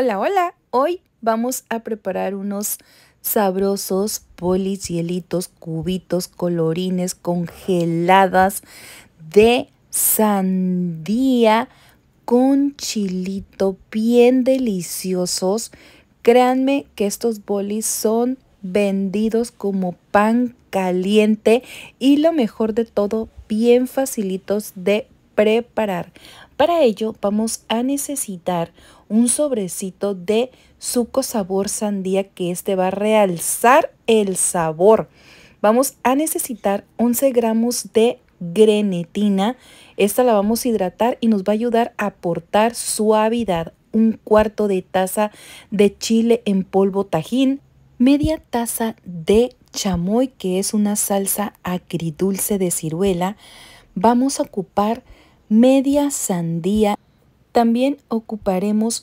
Hola, hola. Hoy vamos a preparar unos sabrosos polis, cubitos, colorines congeladas de sandía con chilito bien deliciosos. Créanme que estos bolis son vendidos como pan caliente y lo mejor de todo, bien facilitos de preparar. Para ello vamos a necesitar un sobrecito de suco sabor sandía que este va a realzar el sabor. Vamos a necesitar 11 gramos de grenetina. Esta la vamos a hidratar y nos va a ayudar a aportar suavidad. Un cuarto de taza de chile en polvo tajín. Media taza de chamoy, que es una salsa agridulce de ciruela. Vamos a ocupar media sandía también ocuparemos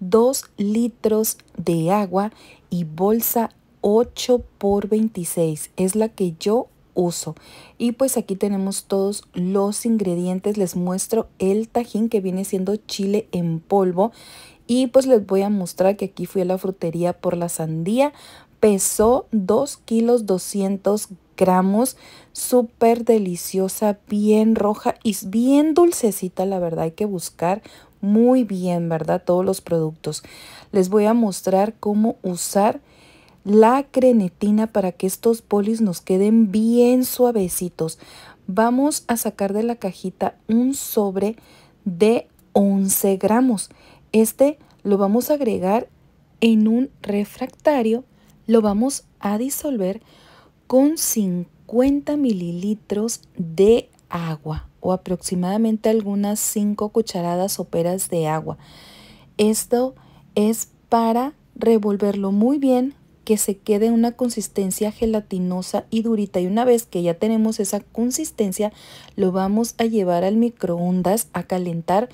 2 litros de agua y bolsa 8 por 26 es la que yo uso y pues aquí tenemos todos los ingredientes les muestro el tajín que viene siendo chile en polvo y pues les voy a mostrar que aquí fui a la frutería por la sandía pesó 2 kilos 200 gramos, súper deliciosa, bien roja y bien dulcecita, la verdad, hay que buscar muy bien, ¿verdad? Todos los productos. Les voy a mostrar cómo usar la crenetina para que estos polis nos queden bien suavecitos. Vamos a sacar de la cajita un sobre de 11 gramos. Este lo vamos a agregar en un refractario, lo vamos a disolver con 50 mililitros de agua o aproximadamente algunas 5 cucharadas soperas de agua. Esto es para revolverlo muy bien, que se quede una consistencia gelatinosa y durita. Y una vez que ya tenemos esa consistencia, lo vamos a llevar al microondas a calentar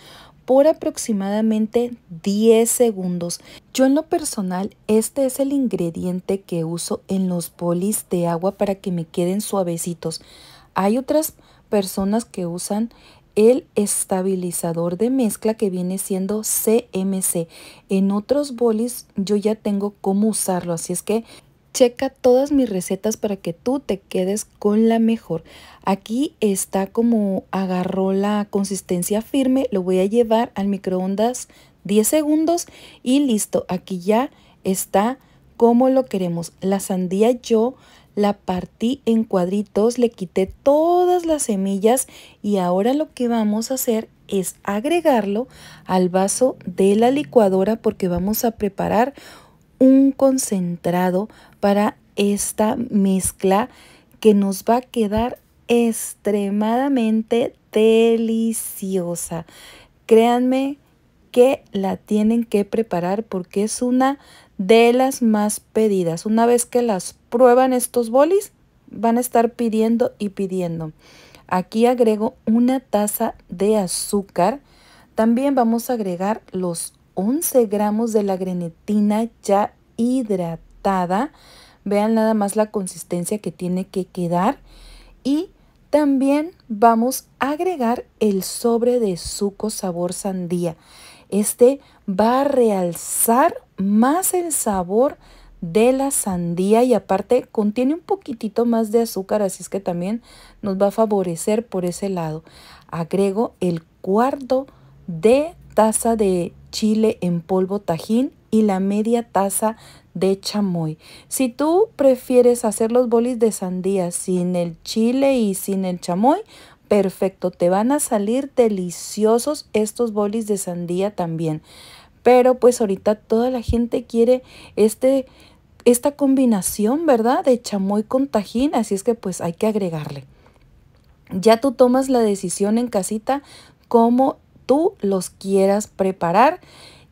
por aproximadamente 10 segundos. Yo en lo personal, este es el ingrediente que uso en los bolis de agua para que me queden suavecitos. Hay otras personas que usan el estabilizador de mezcla que viene siendo CMC. En otros bolis yo ya tengo cómo usarlo, así es que Checa todas mis recetas para que tú te quedes con la mejor. Aquí está como agarró la consistencia firme. Lo voy a llevar al microondas 10 segundos y listo. Aquí ya está como lo queremos. La sandía yo la partí en cuadritos, le quité todas las semillas y ahora lo que vamos a hacer es agregarlo al vaso de la licuadora porque vamos a preparar un concentrado para esta mezcla que nos va a quedar extremadamente deliciosa. Créanme que la tienen que preparar porque es una de las más pedidas. Una vez que las prueban estos bolis, van a estar pidiendo y pidiendo. Aquí agrego una taza de azúcar. También vamos a agregar los 11 gramos de la grenetina ya hidratada. Vean nada más la consistencia que tiene que quedar. Y también vamos a agregar el sobre de suco sabor sandía. Este va a realzar más el sabor de la sandía y aparte contiene un poquitito más de azúcar, así es que también nos va a favorecer por ese lado. Agrego el cuarto de taza de chile en polvo tajín y la media taza de chamoy. Si tú prefieres hacer los bolis de sandía sin el chile y sin el chamoy, perfecto, te van a salir deliciosos estos bolis de sandía también. Pero pues ahorita toda la gente quiere este esta combinación, ¿verdad? De chamoy con tajín, así es que pues hay que agregarle. Ya tú tomas la decisión en casita cómo tú los quieras preparar.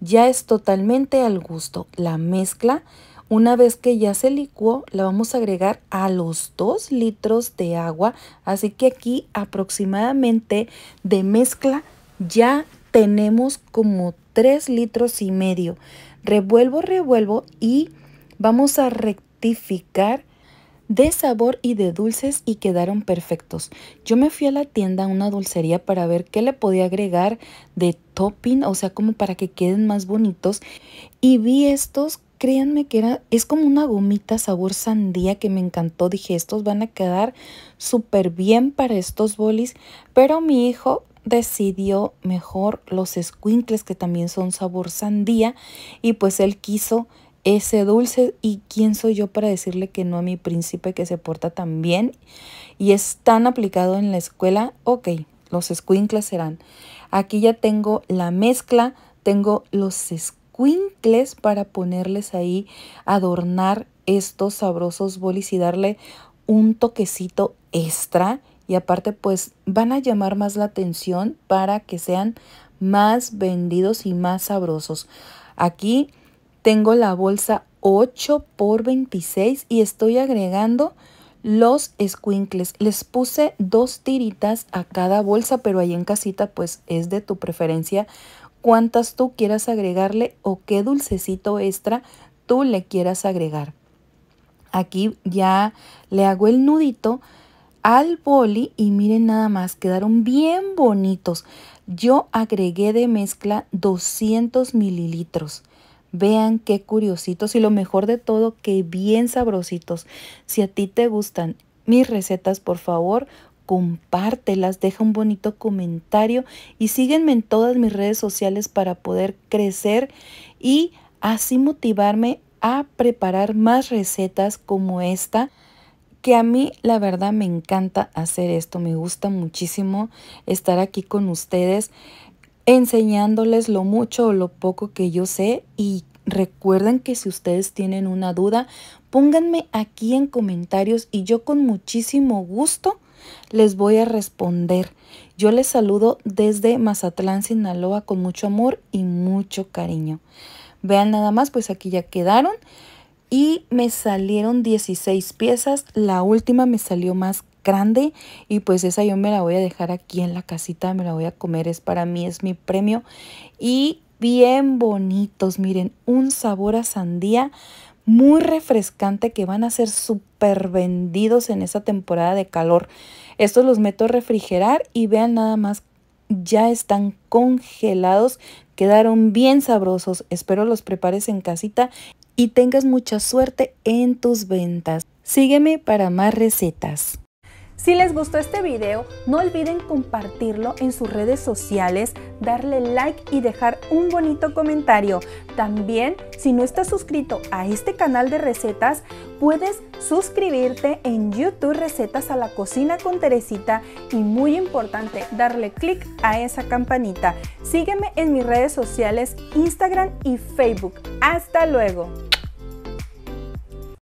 Ya es totalmente al gusto. La mezcla, una vez que ya se licuó, la vamos a agregar a los 2 litros de agua. Así que aquí aproximadamente de mezcla ya tenemos como 3 litros y medio. Revuelvo, revuelvo y vamos a rectificar de sabor y de dulces y quedaron perfectos. Yo me fui a la tienda, a una dulcería, para ver qué le podía agregar de topping, o sea, como para que queden más bonitos. Y vi estos, créanme que era, es como una gomita sabor sandía que me encantó. Dije, estos van a quedar súper bien para estos bolis, pero mi hijo decidió mejor los squinkles que también son sabor sandía y pues él quiso ese dulce y quién soy yo para decirle que no a mi príncipe que se porta tan bien y es tan aplicado en la escuela. Ok, los squinkles serán. Aquí ya tengo la mezcla, tengo los squinkles para ponerles ahí, adornar estos sabrosos bolis y darle un toquecito extra y aparte pues van a llamar más la atención para que sean más vendidos y más sabrosos. Aquí tengo la bolsa 8 por 26 y estoy agregando los squinkles. Les puse dos tiritas a cada bolsa, pero ahí en casita pues es de tu preferencia cuántas tú quieras agregarle o qué dulcecito extra tú le quieras agregar. Aquí ya le hago el nudito al boli y miren nada más, quedaron bien bonitos. Yo agregué de mezcla 200 mililitros. Vean qué curiositos y lo mejor de todo, qué bien sabrositos. Si a ti te gustan mis recetas, por favor, compártelas, deja un bonito comentario y síguenme en todas mis redes sociales para poder crecer y así motivarme a preparar más recetas como esta que a mí la verdad me encanta hacer esto, me gusta muchísimo estar aquí con ustedes enseñándoles lo mucho o lo poco que yo sé y recuerden que si ustedes tienen una duda, pónganme aquí en comentarios y yo con muchísimo gusto les voy a responder. Yo les saludo desde Mazatlán, Sinaloa, con mucho amor y mucho cariño. Vean nada más, pues aquí ya quedaron. Y me salieron 16 piezas. La última me salió más grande y pues esa yo me la voy a dejar aquí en la casita, me la voy a comer, es para mí, es mi premio y bien bonitos, miren, un sabor a sandía muy refrescante que van a ser súper vendidos en esa temporada de calor. Estos los meto a refrigerar y vean nada más, ya están congelados, quedaron bien sabrosos. Espero los prepares en casita y tengas mucha suerte en tus ventas. Sígueme para más recetas. Si les gustó este video, no olviden compartirlo en sus redes sociales, darle like y dejar un bonito comentario. También, si no estás suscrito a este canal de recetas, puedes suscribirte en YouTube Recetas a la Cocina con Teresita y muy importante, darle click a esa campanita. Sígueme en mis redes sociales, Instagram y Facebook. ¡Hasta luego!